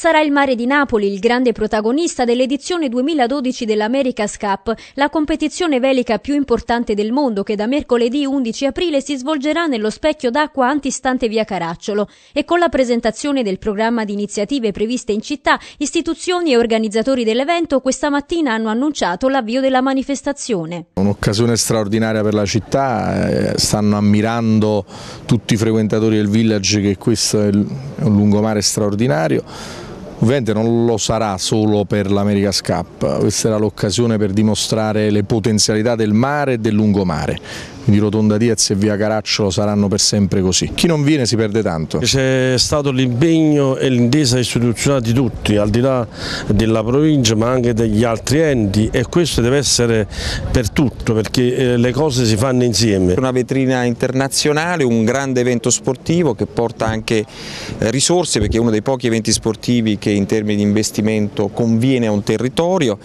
Sarà il mare di Napoli il grande protagonista dell'edizione 2012 dell'America's Cup, la competizione velica più importante del mondo che da mercoledì 11 aprile si svolgerà nello specchio d'acqua antistante via Caracciolo e con la presentazione del programma di iniziative previste in città, istituzioni e organizzatori dell'evento questa mattina hanno annunciato l'avvio della manifestazione. Un'occasione straordinaria per la città, eh, stanno ammirando tutti i frequentatori del village che questo è un lungomare straordinario. Ovviamente non lo sarà solo per l'America's Cup, questa era l'occasione per dimostrare le potenzialità del mare e del lungomare quindi Rotonda Diez e Via Caracciolo saranno per sempre così. Chi non viene si perde tanto. C'è stato l'impegno e l'intesa istituzionale di tutti, al di là della provincia ma anche degli altri enti e questo deve essere per tutto perché eh, le cose si fanno insieme. Una vetrina internazionale, un grande evento sportivo che porta anche eh, risorse perché è uno dei pochi eventi sportivi che in termini di investimento conviene a un territorio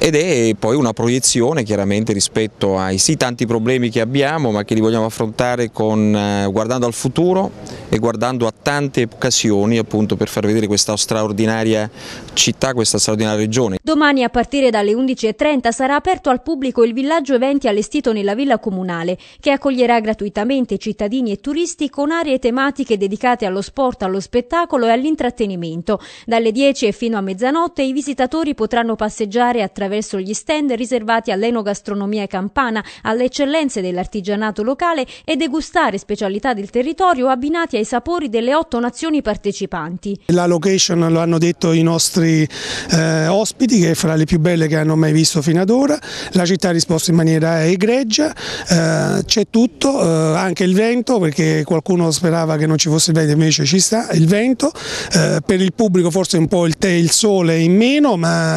ed è poi una proiezione chiaramente rispetto ai sì tanti problemi che abbiamo ma che li vogliamo affrontare con, eh, guardando al futuro e guardando a tante occasioni appunto per far vedere questa straordinaria città, questa straordinaria regione. Domani a partire dalle 11.30 sarà aperto al pubblico il villaggio eventi allestito nella villa comunale che accoglierà gratuitamente cittadini e turisti con aree tematiche dedicate allo sport, allo spettacolo e all'intrattenimento. Dalle 10 e fino a mezzanotte i visitatori potranno passeggiare attraverso attraverso gli stand riservati all'enogastronomia campana, alle eccellenze dell'artigianato locale e degustare specialità del territorio abbinati ai sapori delle otto nazioni partecipanti. La location lo hanno detto i nostri eh, ospiti che è fra le più belle che hanno mai visto fino ad ora, la città ha risposto in maniera egregia, eh, c'è tutto, eh, anche il vento perché qualcuno sperava che non ci fosse il vento invece ci sta, il vento, eh, per il pubblico forse un po' il, te, il sole in meno ma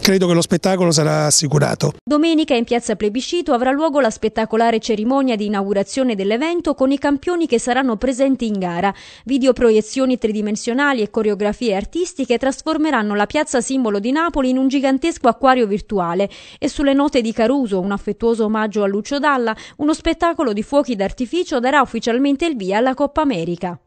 credo credo che lo spettacolo sarà assicurato. Domenica in piazza Plebiscito avrà luogo la spettacolare cerimonia di inaugurazione dell'evento con i campioni che saranno presenti in gara. Videoproiezioni tridimensionali e coreografie artistiche trasformeranno la piazza simbolo di Napoli in un gigantesco acquario virtuale e sulle note di Caruso, un affettuoso omaggio a Lucio Dalla, uno spettacolo di fuochi d'artificio darà ufficialmente il via alla Coppa America.